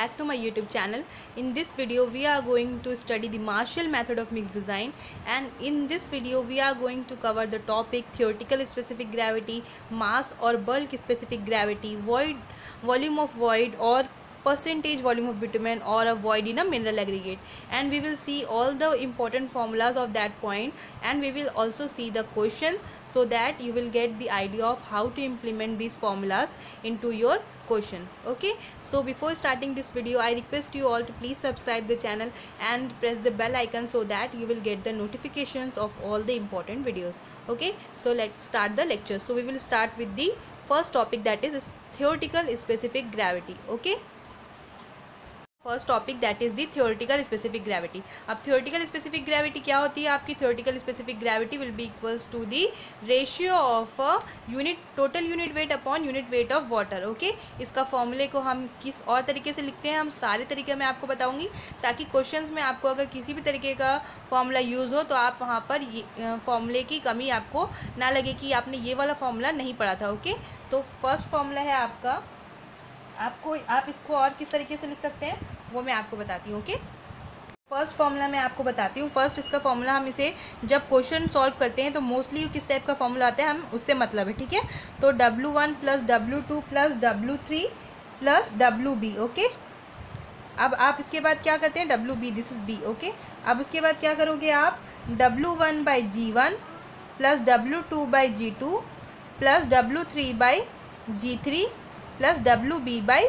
back to my youtube channel in this video we are going to study the martial method of mixed design and in this video we are going to cover the topic theoretical specific gravity mass or bulk specific gravity void volume of void or percentage volume of bitumen or a void in a mineral aggregate and we will see all the important formulas of that point and we will also see the question so that you will get the idea of how to implement these formulas into your question okay so before starting this video i request you all to please subscribe the channel and press the bell icon so that you will get the notifications of all the important videos okay so let's start the lecture so we will start with the first topic that is theoretical specific gravity okay first topic that is the theoretical specific gravity अब theoretical specific gravity क्या होती है आपकी theoretical specific gravity will be equals to the ratio of unit total unit weight upon unit weight of water okay इसका फॉर्मूले को हम किस और तरीके से लिखते हैं हम सारे तरीके मैं आपको बताऊंगी ताकि क्वेश्चन में आपको अगर किसी भी तरीके का फॉर्मूला यूज़ हो तो आप वहाँ पर फॉर्मूले की कमी आपको ना लगे कि आपने ये वाला फॉर्मूला नहीं पढ़ा था ओके okay? तो फर्स्ट फॉर्मूला है आपका आपको आप इसको और किस तरीके से लिख सकते हैं वो मैं आपको बताती हूँ ओके फर्स्ट फॉर्मूला मैं आपको बताती हूँ फर्स्ट इसका फार्मूला हम इसे जब क्वेश्चन सॉल्व करते हैं तो मोस्टली किस टाइप का फॉर्मूला आता है हम उससे मतलब है ठीक है तो W one plus W two plus W three plus W B okay अब आप इसके बाद क्या करते हैं W B this is B okay अब उसके बाद क्या करोगे आप W one by G one plus W two by G two plus W three by G three plus W B by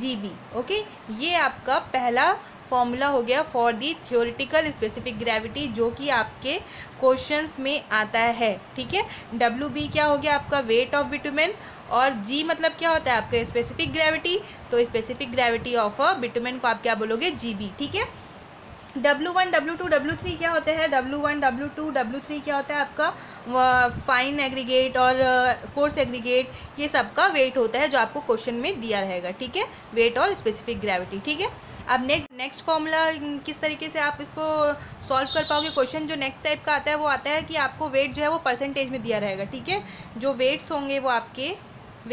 G B okay ये आपका पहला फॉर्मूला हो गया for the theoretical specific gravity जो कि आपके क्वेश्चंस में आता है ठीक है डब्ल्यू बी क्या हो गया आपका वेट ऑफ विटमिन और जी मतलब क्या होता है आपका स्पेसिफिक ग्रेविटी तो स्पेसिफिक ग्रेविटी ऑफ बिटुमेन को आप क्या बोलोगे जी बी ठीक है W one W two W three क्या होते हैं W one W two W three क्या होता है आपका फाइन एग्रीगेट और कोर्स एग्रीगेट ये सबका वेट होता है जो आपको क्वेश्चन में दिया रहेगा ठीक है वेट और स्पेसिफिक ग्रेविटी ठीक है अब नेक्स्ट नेक्स्ट फॉर्मूला किस तरीके से आप इसको सॉल्व कर पाओगे क्वेश्चन जो नेक्स्ट टाइप का आता है वो आता है कि आपको वेट जो है वो परसेंटेज में दिया रहेगा ठीक है जो वेट्स होंगे वो आपके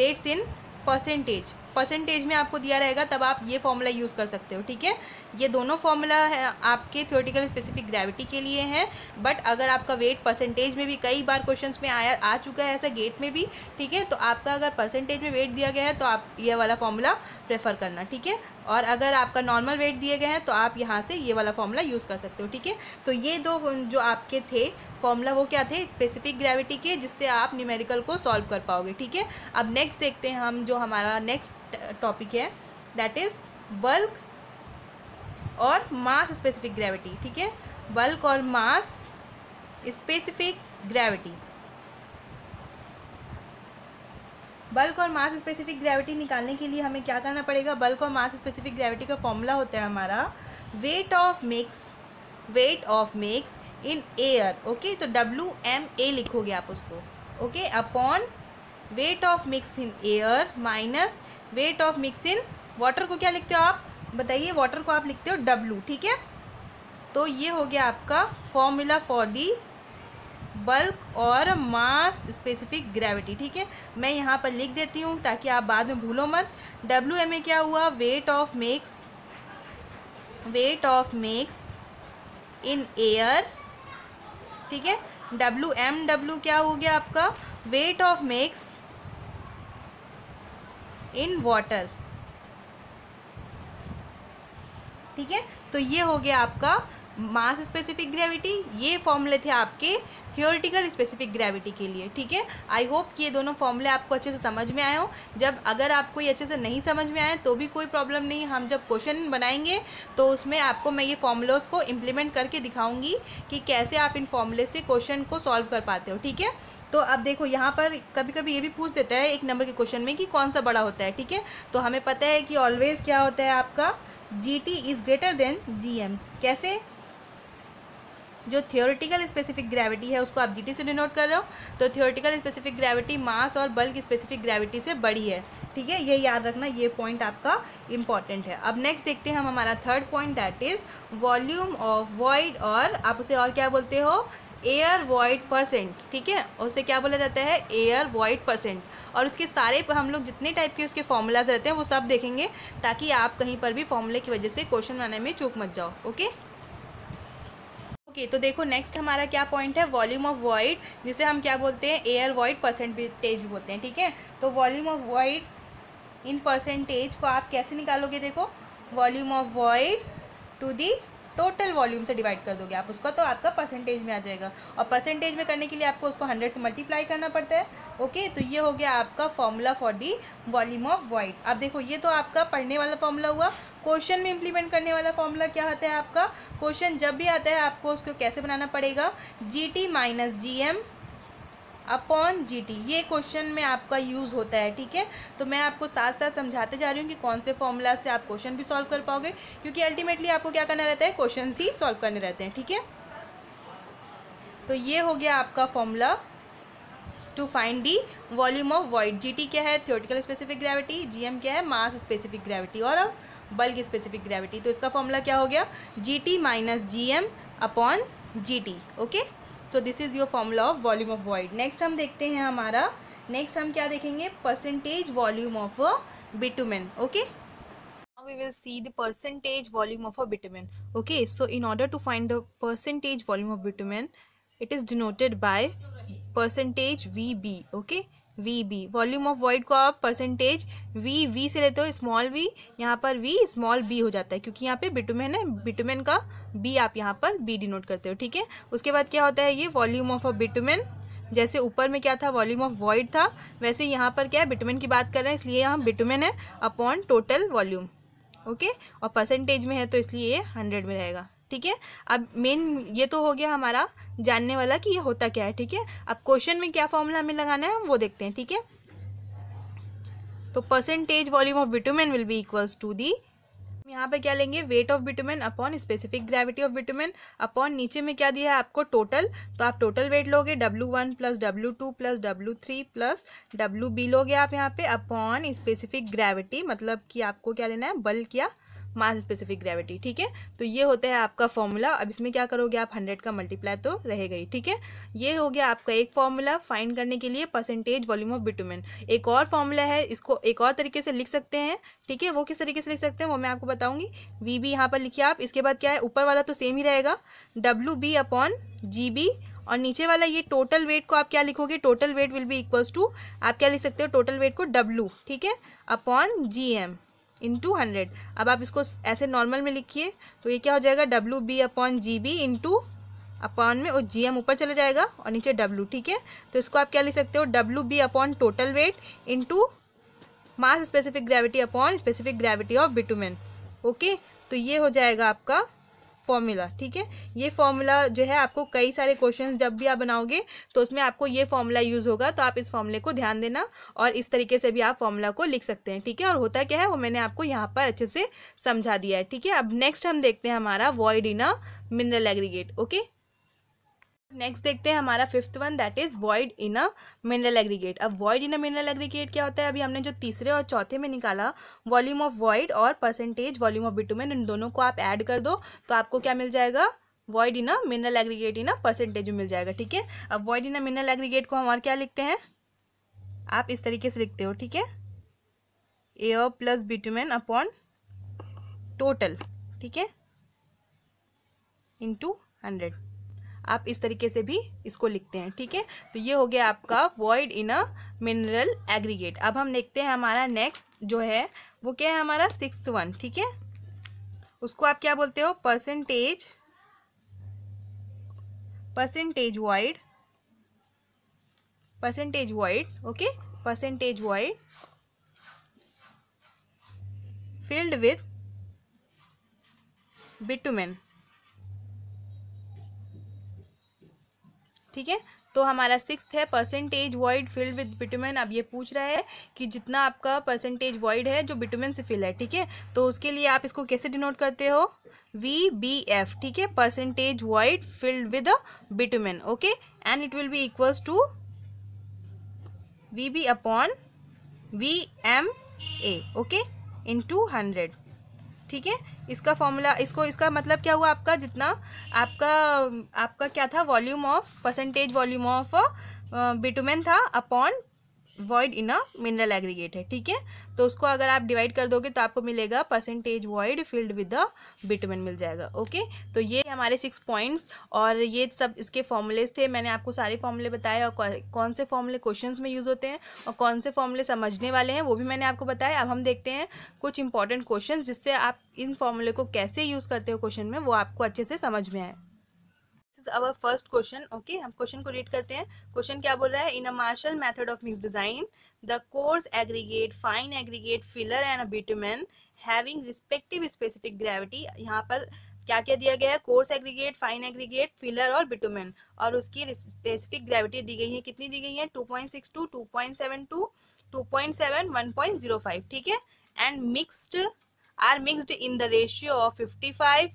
वेट्स इन परसेंटेज परसेंटेज में आपको दिया रहेगा तब आप ये फॉर्मूला यूज़ कर सकते हो ठीक है ये दोनों फॉर्मूला है आपके थियोटिकल स्पेसिफिक ग्रेविटी के लिए हैं बट अगर आपका वेट परसेंटेज में भी कई बार क्वेश्चन में आया आ चुका है ऐसा गेट में भी ठीक है तो आपका अगर परसेंटेज में वेट दिया गया है तो आप ये वाला फॉर्मूला प्रेफर करना ठीक है और अगर आपका नॉर्मल वेट दिए गए हैं तो आप यहाँ से ये वाला फॉर्मूला यूज़ कर सकते हो ठीक है तो ये दो जो आपके थे फॉर्मूला वो क्या थे स्पेसिफिक ग्रेविटी के जिससे आप न्यूमेरिकल को सॉल्व कर पाओगे ठीक है अब नेक्स्ट देखते हैं हम जो हमारा नेक्स्ट टॉपिक है दैट इज़ बल्क और मास स्पेसिफिक ग्रेविटी ठीक है बल्क और मास स्पेसिफिक ग्रेविटी बल्क और मास स्पेसिफिक ग्रेविटी निकालने के लिए हमें क्या करना पड़ेगा बल्क और मास स्पेसिफिक ग्रेविटी का फॉर्मूला होता है हमारा weight of mix weight of mix in air okay तो डब्ल्यू एम ए लिखोगे आप उसको okay upon weight of mix in air minus weight of mix in water को क्या लिखते हो आप बताइए वाटर को आप लिखते हो डब्लू ठीक है तो ये हो गया आपका फॉर्मूला फॉर दी बल्क और मास स्पेसिफिक ग्रेविटी ठीक है मैं यहाँ पर लिख देती हूँ ताकि आप बाद में भूलो मत डब्ल्यू एम ए क्या हुआ weight of mix weight of mix in air ठीक है डब्ल्यू एम डब्ल्यू क्या हो गया आपका weight of mix in water ठीक है तो ये हो गया आपका मास स्पेसिफिक ग्रेविटी ये फॉर्मूले थे आपके थियोरिटिकल स्पेसिफिक ग्रेविटी के लिए ठीक है आई होप ये दोनों फॉर्मूले आपको अच्छे से समझ में आए हो जब अगर आपको ये अच्छे से नहीं समझ में आए तो भी कोई प्रॉब्लम नहीं हम जब क्वेश्चन बनाएंगे तो उसमें आपको मैं ये फॉर्मूलोज को इम्प्लीमेंट करके दिखाऊंगी कि कैसे आप इन फॉर्मूले से क्वेश्चन को सॉल्व कर पाते हो ठीक है तो अब देखो यहाँ पर कभी कभी ये भी पूछ देता है एक नंबर के क्वेश्चन में कि कौन सा बड़ा होता है ठीक है तो हमें पता है कि ऑलवेज़ क्या होता है आपका G T is greater than G M कैसे जो थियोरेटिकल स्पेसिफिक ग्रेविटी है उसको आप जी से डिनोट कर रहे हो तो थियोरटिकल स्पेसिफिक ग्रेविटी मास और बल्क स्पेसिफिक ग्रेविटी से बड़ी है ठीक है ये याद रखना ये पॉइंट आपका इंपॉर्टेंट है अब नेक्स्ट देखते हैं हम हमारा third point that is volume of void और आप उसे और क्या बोलते हो एयर वॉइड परसेंट ठीक है उसे क्या बोला जाता है एयर वॉइड परसेंट और उसके सारे हम लोग जितने टाइप के उसके फॉर्मूलाज रहते हैं वो सब देखेंगे ताकि आप कहीं पर भी फॉर्मूले की वजह से क्वेश्चन बनाने में चूक मत जाओ ओके ओके तो देखो नेक्स्ट हमारा क्या पॉइंट है वॉल्यूम ऑफ वॉइड जिसे हम क्या बोलते हैं एयर वॉइड परसेंटेज बोलते हैं ठीक है तो volume of void in percentage को आप कैसे निकालोगे देखो volume of void to the total volume से डिवाइड कर दोगे आप उसका तो आपका परसेंटेज में आ जाएगा और परसेंटेज में करने के लिए आपको उसको हंड्रेड से मल्टीप्लाई करना पड़ता है ओके तो ये हो गया आपका formula for the volume of void अब देखो ये तो आपका पढ़ने वाला फॉर्मूला हुआ क्वेश्चन में इंप्लीमेंट करने वाला फॉर्मूला क्या होता है आपका क्वेश्चन जब भी आता है आपको उसको कैसे बनाना पड़ेगा G T minus G M upon G T ये क्वेश्चन में आपका यूज़ होता है ठीक है तो मैं आपको साथ साथ समझाते जा रही हूँ कि कौन से फॉर्मूला से आप क्वेश्चन भी सॉल्व कर पाओगे क्योंकि अल्टीमेटली आपको क्या करना रहता है क्वेश्चन ही सॉल्व करने रहते हैं ठीक है तो ये हो गया आपका formula to find the volume of void G T क्या है theoretical specific gravity G M क्या है मास स्पेसिफिक ग्रेविटी और अब बल की स्पेसिफिक ग्रेविटी तो इसका फॉर्मूला क्या हो गया G T minus G M upon G T okay so this is your formula of volume of void next हम देखते हैं हमारा नेक्स्ट हम क्या देखेंगे percentage volume of a bitumen okay we will see the percentage volume of a bitumen okay so in order to find the percentage volume of bitumen it is denoted by percentage vb okay V B volume of void को आप percentage we we से लेते हो small we यहाँ पर V small B हो जाता है क्योंकि यहाँ पे बिटुमेन है बिटुमेन का बी आप यहाँ पर बी डिनोट करते हो ठीक है उसके बाद क्या होता है ये वॉल्यूम ऑफ अ बिटुमेन जैसे ऊपर में क्या था वॉल्यूम ऑफ वॉइड था वैसे यहाँ पर क्या है बिटुमेन की बात कर रहे हैं इसलिए यहाँ बिटुमेन है अपॉन टोटल वॉल्यूम ओके और परसेंटेज में है तो इसलिए ये हंड्रेड में रहेगा ठीक है अब मेन ये तो हो गया हमारा जानने वाला कि ये होता क्या है ठीक है अब क्वेश्चन में क्या फॉर्मूला हमें लगाना है वो देखते हैं ठीक है तो percentage volume of vitamin will be equals to the यहाँ पे क्या लेंगे weight of vitamin upon specific gravity of vitamin upon नीचे में क्या दिया है आपको टोटल तो आप टोटल वेट लोगे W one plus W two plus W three plus W B लोगे आप यहाँ पे अपॉन स्पेसिफिक ग्रेविटी मतलब कि आपको क्या लेना है बल्क या मास स्पेसिफिक ग्रेविटी ठीक है तो ये होता है आपका फॉर्मूला अब इसमें क्या करोगे आप हंड्रेड का मल्टीप्लाई तो रहेगा ही ठीक है ये हो गया आपका एक फॉर्मूला फाइंड करने के लिए परसेंटेज वॉल्यूम ऑफ बिटुमेन एक और फॉर्मूला है इसको एक और तरीके से लिख सकते हैं ठीक है वो किस तरीके से लिख सकते हैं वो मैं आपको बताऊंगी वी बी यहाँ पर लिखिए आप इसके बाद क्या है ऊपर वाला तो सेम ही रहेगा W B upon G B और नीचे वाला ये टोटल वेट को आप क्या लिखोगे total weight will be equals to आप क्या लिख सकते हो टोटल वेट को डब्लू ठीक है upon G M into hundred अब आप इसको ऐसे नॉर्मल में लिखिए तो ये क्या हो जाएगा W B upon G B into upon में और जी एम ऊपर चला जाएगा और नीचे डब्ल्यू ठीक है तो इसको आप क्या लिख सकते हो W B upon total weight into mass specific gravity upon specific gravity of bitumen okay तो ये हो जाएगा आपका फॉर्मूला ठीक है ये फॉर्मूला जो है आपको कई सारे क्वेश्चन जब भी आप बनाओगे तो उसमें आपको ये फॉर्मूला यूज़ होगा तो आप इस फॉर्मूले को ध्यान देना और इस तरीके से भी आप फॉर्मूला को लिख सकते हैं ठीक है और होता क्या है वो मैंने आपको यहाँ पर अच्छे से समझा दिया है ठीक है अब नेक्स्ट हम देखते हैं हमारा void in a mineral aggregate okay next देखते हैं हमारा fifth one that is void in a mineral aggregate अब void in a mineral aggregate क्या होता है अभी हमने जो तीसरे और चौथे में निकाला वॉल्यूम ऑफ वॉइड और परसेंटेज वॉल्यूम ऑफ बिटुमेन इन दोनों को आप ऐड कर दो तो आपको क्या मिल जाएगा void in a mineral aggregate in a percentage मिल जाएगा ठीक है अब void in a mineral aggregate को हम और क्या लिखते हैं आप इस तरीके से लिखते हो ठीक है air plus bitumen upon total ठीक है टू हंड्रेड आप इस तरीके से भी इसको लिखते हैं ठीक है तो ये हो गया आपका void in a mineral aggregate अब हम देखते हैं हमारा नेक्स्ट जो है वो क्या है हमारा सिक्स वन ठीक है उसको आप क्या बोलते हो percentage percentage void percentage void okay percentage void filled with bitumen ठीक है तो हमारा सिक्स है percentage void filled with vitamin अब ये पूछ रहा है कि जितना आपका परसेंटेज वॉइड है जो विटामिन से फिल है ठीक है तो उसके लिए आप इसको कैसे डिनोट करते हो वी बी एफ ठीक है percentage void filled with vitamin okay and it will be equals to V B upon V M A okay into hundred ठीक है इसका फॉर्मूला इसको इसका मतलब क्या हुआ आपका जितना आपका आपका क्या था volume of percentage volume of bitumen था upon void in a mineral aggregate है ठीक है तो उसको अगर आप डिवाइड कर दोगे तो आपको मिलेगा percentage void filled with the bitumen मिल जाएगा ओके तो ये हमारे सिक्स पॉइंट्स और ये सब इसके फॉर्मूलेज थे मैंने आपको सारे फॉर्मूले बताए और कौन से फॉर्मूले क्वेश्चन में यूज़ होते हैं और कौन से फॉर्मूले समझने वाले हैं वो भी मैंने आपको बताया अब हम देखते हैं कुछ इंपॉर्टेंट क्वेश्चन जिससे आप इन फॉर्मूले को कैसे यूज़ करते हो क्वेश्चन में वो आपको अच्छे से समझ में आए अवर फर्स्ट क्वेश्चन ओके हम क्वेश्चन को रीड करते हैं क्वेश्चन क्या बोल रहा है in a Marshall method of mix design the coarse aggregate fine aggregate filler and bitumen having respective specific gravity यहाँ पर क्या क्या दिया गया है coarse aggregate fine aggregate filler और बिटुमेन और उसकी स्पेसिफिक ग्रेविटी दी गई है कितनी दी गई है 2.62 2.72 2.7 1.05 ठीक है and mixed are mixed in the ratio of 55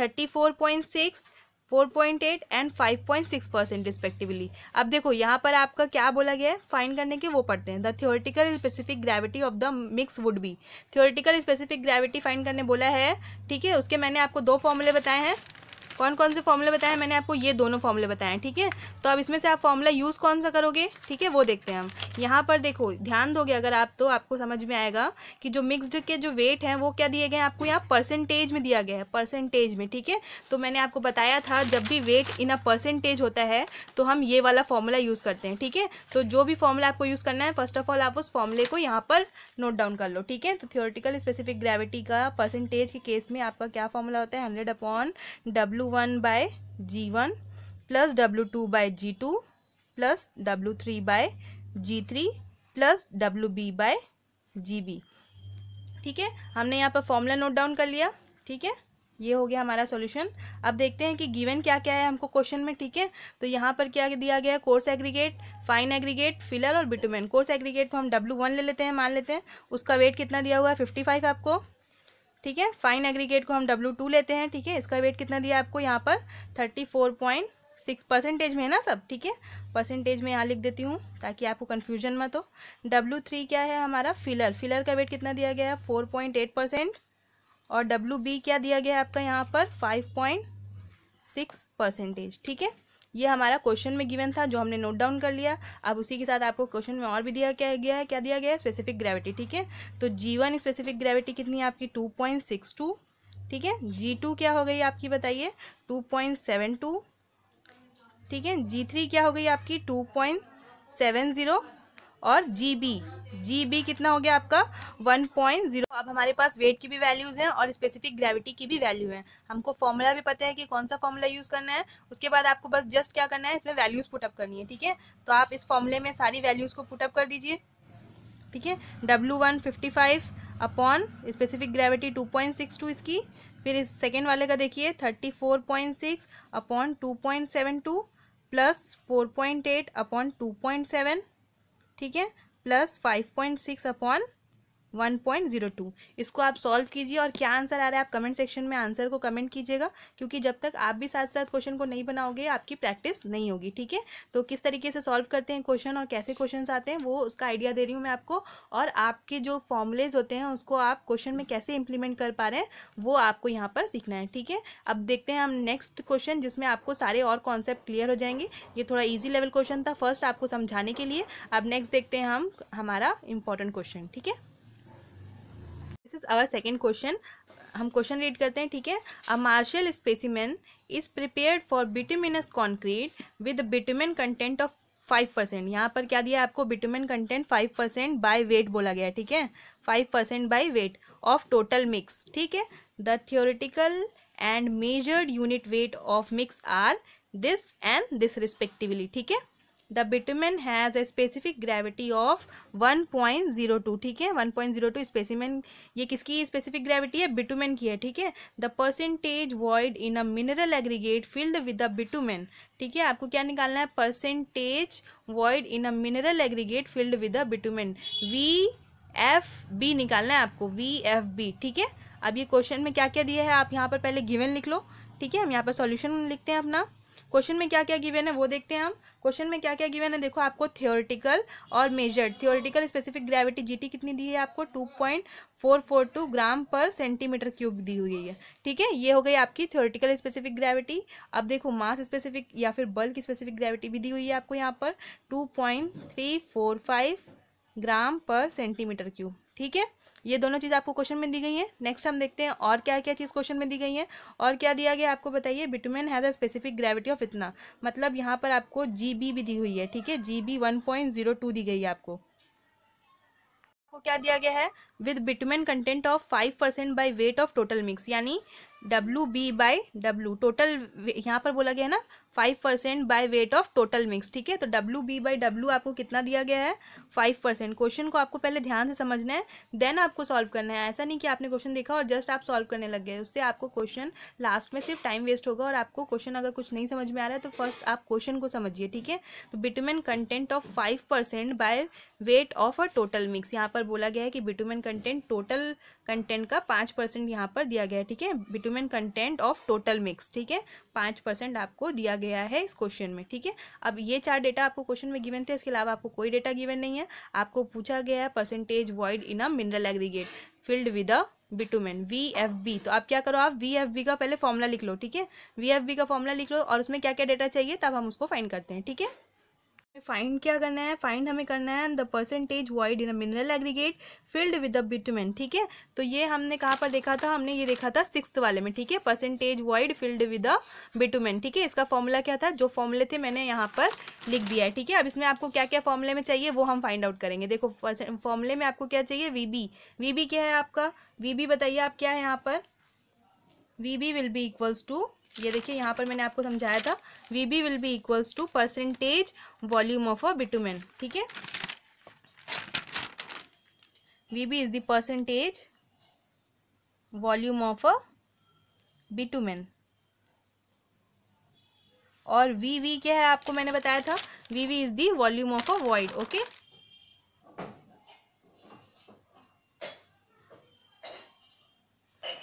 34.6 4.8 and 5.6 percent respectively अब देखो यहाँ पर आपका क्या बोला गया है फाइंड करने के वो पढ़ते हैं the theoretical specific gravity of the mix would be theoretical specific gravity find करने बोला है ठीक है उसके मैंने आपको दो फॉर्मूले बताए हैं कौन कौन से फॉर्मूले बताए मैंने आपको ये दोनों फॉर्मूले बताए ठीक है तो अब इसमें से आप फॉर्मूला यूज़ कौन सा करोगे ठीक है वो देखते हैं हम यहाँ पर देखो ध्यान दोगे अगर आप तो आपको समझ में आएगा कि जो मिक्सड के जो वेट हैं वो क्या दिए गए हैं आपको यहाँ परसेंटेज में दिया गया है परसेंटेज में ठीक है तो मैंने आपको बताया था जब भी वेट इन अ परसेंटेज होता है तो हम ये वाला फॉर्मूला यूज़ करते हैं ठीक है तो जो भी फॉर्मूला आपको यूज़ करना है फर्स्ट ऑफ ऑल आप उस फॉर्मूले को यहाँ पर नोट डाउन कर लो ठीक है तो थियोरटिकल स्पेसिफिक ग्रेविटी का परसेंटेज के केस में आपका क्या फॉर्मूला होता है hundred upon W one by G one plus W two by G two plus W three by G three plus W B by G B ठीक है हमने यहाँ पर फॉर्मूला नोट डाउन कर लिया ठीक है ये हो गया हमारा सॉल्यूशन अब देखते हैं कि गिवन क्या क्या है हमको क्वेश्चन में ठीक है तो यहाँ पर क्या दिया गया है coarse aggregate fine aggregate filler और बिटुमेन कोर्स एग्रीगेट को हम डब्ल्यू वन ले लेते हैं मान लेते हैं उसका वेट कितना दिया हुआ है फिफ्टी फाइव आपको ठीक है फाइन एग्रीगेट को हम डब्ल्यू टू लेते हैं ठीक है इसका वेट कितना दिया आपको यहाँ पर thirty four point six percentage में है ना सब ठीक है परसेंटेज में यहाँ लिख देती हूँ ताकि आपको कन्फ्यूजन मत हो डब्ल्यू थ्री क्या है हमारा फिलर फिलर का वेट कितना दिया गया है फोर पॉइंट एट परसेंट और डब्ल्यू बी क्या दिया गया है आपका यहाँ पर फाइव पॉइंट सिक्स परसेंटेज ठीक है ये हमारा क्वेश्चन में गिवन था जो हमने नोट डाउन कर लिया अब उसी के साथ आपको क्वेश्चन में और भी दिया क्या गया है क्या दिया गया है स्पेसिफिक ग्रेविटी ठीक है तो जी वन स्पेसिफिक ग्रेविटी कितनी है आपकी टू पॉइंट सिक्स टू ठीक है जी टू क्या हो गई आपकी बताइए टू पॉइंट सेवन टू ठीक है जी थ्री क्या हो गई आपकी टू पॉइंट सेवन ज़ीरो और जी बी जी बी कितना हो गया आपका 1.0 अब हमारे पास वेट की भी वैल्यूज़ हैं और स्पेसिफिक ग्रेविटी की भी वैल्यू है हमको फॉर्मूला भी पता है कि कौन सा फॉर्मूला यूज़ करना है उसके बाद आपको बस जस्ट क्या करना है इसमें वैल्यूज़ पुटअप करनी है ठीक है तो आप इस फॉर्मूले में सारी वैल्यूज़ को पुटअप कर दीजिए ठीक है W one fifty five upon specific gravity two point six two इसकी फिर इस सेकेंड वाले का देखिए thirty four point six upon two point seven two plus four point eight upon two point seven ठीक है plus five point six upon 1.02 इसको आप सॉल्व कीजिए और क्या आंसर आ रहा है आप कमेंट सेक्शन में आंसर को कमेंट कीजिएगा क्योंकि जब तक आप भी साथ साथ क्वेश्चन को नहीं बनाओगे आपकी प्रैक्टिस नहीं होगी ठीक है तो किस तरीके से सॉल्व करते हैं क्वेश्चन और कैसे क्वेश्चन आते हैं वो उसका आइडिया दे रही हूँ मैं आपको और आपके जो फॉर्मुलेज होते हैं उसको आप क्वेश्चन में कैसे इंप्लीमेंट कर पा रहे हैं वो आपको यहाँ पर सीखना है ठीक है अब देखते हैं हम नेक्स्ट क्वेश्चन जिसमें आपको सारे और कॉन्सेप्ट क्लियर हो जाएंगे ये थोड़ा ईजी लेवल क्वेश्चन था फर्स्ट आपको समझाने के लिए अब नेक्स्ट देखते हैं हम हमारा इंपॉर्टेंट क्वेश्चन ठीक है this is our second question हम क्वेश्चन रीड करते हैं ठीक है a Marshall specimen is prepared for bituminous concrete with bitumen content of five percent यहाँ पर क्या दिया आपको bitumen content five percent by weight बोला गया ठीक है five percent by weight of total mix ठीक है the theoretical and measured unit weight of mix are this and this respectively ठीक है the bitumen has a specific gravity of 1.02 ठीक है 1.02 स्पेसिमेन ये किसकी स्पेसिफिक ग्रेविटी है बिटुमेन की है ठीक है the percentage void in a mineral aggregate filled with the bitumen ठीक है आपको क्या निकालना है percentage void in a mineral aggregate filled with the bitumen V F B निकालना है आपको वी एफ बी ठीक है अब ये क्वेश्चन में क्या क्या दिया है आप यहाँ पर पहले गिवन लिख लो ठीक है हम यहाँ पर सॉल्यूशन लिखते हैं अपना क्वेश्चन में क्या क्या गिवन है वो देखते हैं हम क्वेश्चन में क्या क्या गिवन है देखो आपको थियोरटिकल और measured theoretical specific gravity G कितनी दी है आपको two point four four two gram per centimetre cube दी हुई है ठीक है ये हो गई आपकी थियोरटिकल स्पेसिफिक ग्रेविटी अब देखो मास स्पेसिफिक या फिर बल्क स्पेसिफिक ग्रेविटी भी दी हुई है आपको यहाँ पर two point three four five gram per centimetre cube ठीक है ये दोनों चीज़ आपको क्वेश्चन में दी गई है नेक्स्ट हम देखते हैं और क्या क्या चीज़ क्वेश्चन में दी गई है और क्या दिया गया आपको बताइए bitumen has a specific gravity of इतना मतलब यहाँ पर आपको जी भी दी हुई है ठीक है जी बी दी गई है आपको आपको क्या दिया गया है with bitumen content of five percent by weight of total mix यानी W B by W total यहाँ पर बोला गया है ना five percent by weight of total mix ठीक है तो डब्ल्यू बी बाई डब्ल्यू आपको कितना दिया गया है फाइव परसेंट क्वेश्चन को आपको पहले ध्यान से समझना है देन आपको सॉल्व करना है ऐसा नहीं कि आपने क्वेश्चन देखा और जस्ट आप सॉल्व करने लग गए उससे आपको क्वेश्चन लास्ट में सिर्फ टाइम वेस्ट होगा और आपको क्वेश्चन अगर कुछ नहीं समझ में आ रहा है तो फर्स्ट आप क्वेश्चन को समझिए ठीक है तो bitumen content of five percent by weight of a total mix यहाँ पर बोला गया है कि बिटुमेन कंटेंट टोटल कंटेंट का पाँच परसेंट यहाँ पर दिया गया है ठीक है bitumen content of total mix ठीक है पाँच परसेंट आपको दिया गया है इस क्वेश्चन में ठीक है अब ये चार डेटा आपको क्वेश्चन में गिवन थे इसके अलावा आपको कोई डेटा गिवन नहीं है आपको पूछा गया है percentage void in a mineral aggregate filled with a bitumen V F B तो आप क्या करो आप वी एफ बी का पहले फॉर्मूला लिख लो ठीक है वी एफ बी का फॉर्मूला लिख लो और उसमें क्या क्या डेटा चाहिए तब हम उसको फाइंड करते हैं ठीक है फाइंड क्या करना है फाइंड हमें करना है the percentage void in a mineral aggregate filled with the bitumen ठीक है तो ये हमने कहाँ पर देखा था हमने ये देखा था सिक्स वाले में ठीक है percentage void filled with a bitumen ठीक है इसका फॉर्मूला क्या था जो फॉर्मूले थे मैंने यहाँ पर लिख दिया है ठीक है अब इसमें आपको क्या क्या फॉर्मूले में चाहिए वो हम फाइंड आउट करेंगे देखो फॉर्मूले में आपको क्या चाहिए वी बी क्या है आपका बी बताइए आप क्या है यहाँ पर B will be equals to ये देखिए यहाँ पर मैंने आपको समझाया था V B will be equals to percentage volume of a bitumen ठीक है V B is the percentage volume of a bitumen और वी वी क्या है आपको मैंने बताया था V V is the volume of a void okay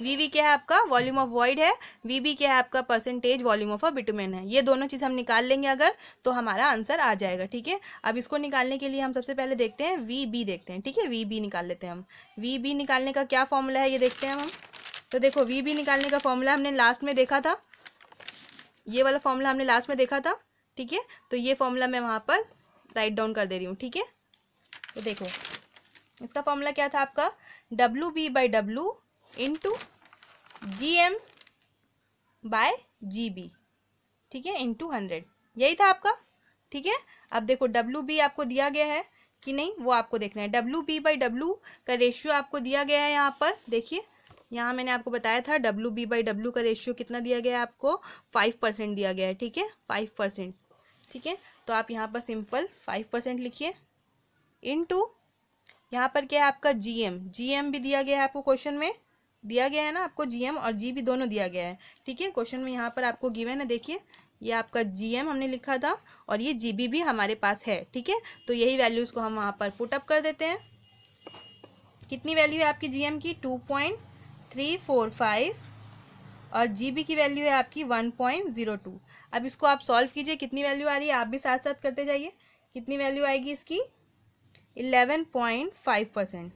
V V क्या है आपका वॉल्यूम ऑफ वॉइड है वीबी क्या है आपका percentage volume of a bitumen है ये दोनों चीज़ हम निकाल लेंगे अगर तो हमारा आंसर आ जाएगा ठीक है अब इसको निकालने के लिए हम सबसे पहले देखते हैं वी बी देखते हैं ठीक है वी बी निकाल लेते हैं हम वी बी निकालने का क्या फॉर्मूला है ये देखते हैं हम तो देखो वी बी निकालने का फॉर्मूला हमने लास्ट में देखा था ये वाला फॉर्मूला हमने लास्ट में देखा था ठीक है तो ये फॉर्मूला मैं वहाँ पर राइट डाउन कर दे रही हूँ ठीक है तो देखो इसका फॉर्मूला क्या था आपका W B by W into G M by G B ठीक है इंटू हंड्रेड यही था आपका ठीक है अब देखो डब्ल्यू बी आपको दिया गया है कि नहीं वो आपको देखना है डब्ल्यू बी बाई डब्ल्यू का रेशियो आपको दिया गया है यहाँ पर देखिए यहाँ मैंने आपको बताया था डब्ल्यू बी बाई डब्ल्यू का रेशियो कितना दिया गया है आपको फाइव परसेंट दिया गया है ठीक है फाइव परसेंट ठीक है तो आप यहाँ पर सिंपल फाइव परसेंट लिखिए इन टू यहाँ पर क्या है आपका जी एम जी एम भी दिया गया है आपको क्वेश्चन में दिया गया है ना आपको जीएम और जीबी दोनों दिया गया है ठीक है क्वेश्चन में यहाँ पर आपको गिवन है देखिए ये आपका जीएम हमने लिखा था और ये जीबी भी हमारे पास है ठीक है तो यही वैल्यूज़ को हम वहाँ पर पुटअप कर देते हैं कितनी वैल्यू है आपकी जीएम की two point three four five और जीबी की वैल्यू है आपकी वन पॉइंट ज़ीरो टू अब इसको आप सॉल्व कीजिए कितनी वैल्यू आ रही है आप भी साथ साथ करते जाइए कितनी वैल्यू आएगी इसकी इलेवन पॉइंट फाइव परसेंट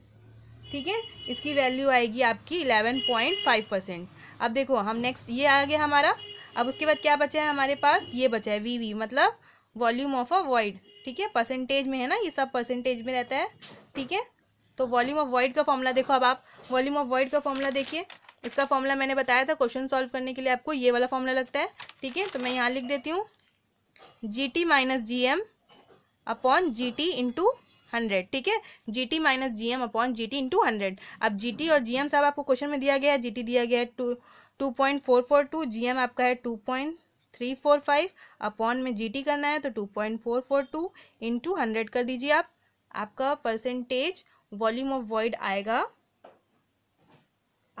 ठीक है इसकी वैल्यू आएगी आपकी इलेवन पॉइंट फाइव परसेंट अब देखो हम नेक्स्ट ये आ गया हमारा अब उसके बाद क्या बचा है हमारे पास ये बचा है वी वी मतलब वॉल्यूम ऑफ अ वॉइड ठीक है परसेंटेज में है ना ये सब परसेंटेज में रहता है ठीक है तो वॉल्यूम ऑफ वॉइड का फॉर्मूला देखो अब आप वॉल्यूम ऑफ वॉइड का फॉर्मूला देखिए इसका फॉर्मूला मैंने बताया था क्वेश्चन सॉल्व करने के लिए आपको ये वाला फॉर्मूला लगता है ठीक है तो मैं यहाँ लिख देती हूँ G T minus G M upon G T into hundred ठीक है G T minus G M upon G T into hundred अब जी टी और जी एम साहब आपको क्वेश्चन में दिया गया है जी टी दिया गया है two two point four four two G M आपका है two point three four five upon में जी टी करना है तो two point four four two into hundred कर दीजिए आप आपका परसेंटेज वॉल्यूम ऑफ वॉइड आएगा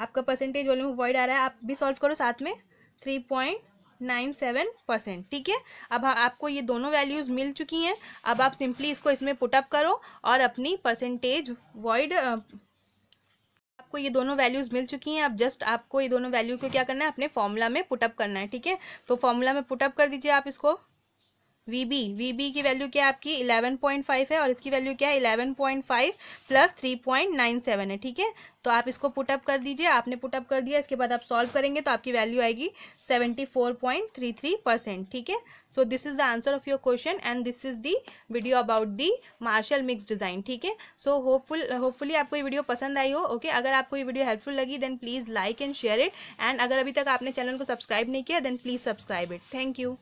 आपका परसेंटेज वॉल्यूम ऑफ वॉइड आ रहा है आप भी सॉल्व करो साथ में three point nine seven percent ठीक है अब हाँ, आपको ये दोनों वैल्यूज़ मिल चुकी हैं अब आप सिंपली इसको इसमें पुटअप करो और अपनी परसेंटेज वॉइड आपको ये दोनों वैल्यूज़ मिल चुकी हैं अब जस्ट आपको ये दोनों वैल्यू को क्या करना है अपने फॉर्मूला में पुटअप करना है ठीक है तो फॉर्मूला में पुटअप कर दीजिए आप इसको वी बी वी बी की वैल्यू क्या है आपकी फाइव है और इसकी वैल्यू क्या है eleven point five plus three point nine seven है ठीक है तो आप इसको पुटअप कर दीजिए आपने पुटअप कर दिया इसके बाद आप सॉल्व करेंगे तो आपकी वैल्यू आएगी seventy four point three three percent ठीक है so this is the answer of your question and this is the video about the Marshall mix design ठीक है सो होपफुल होपफुली आपको ये वीडियो पसंद आई हो ओके okay? अगर आपको ये वीडियो हेल्पफुल लगी then please like and share it and अगर अभी तक आपने चैनल को सब्सक्राइब नहीं किया then please subscribe it thank you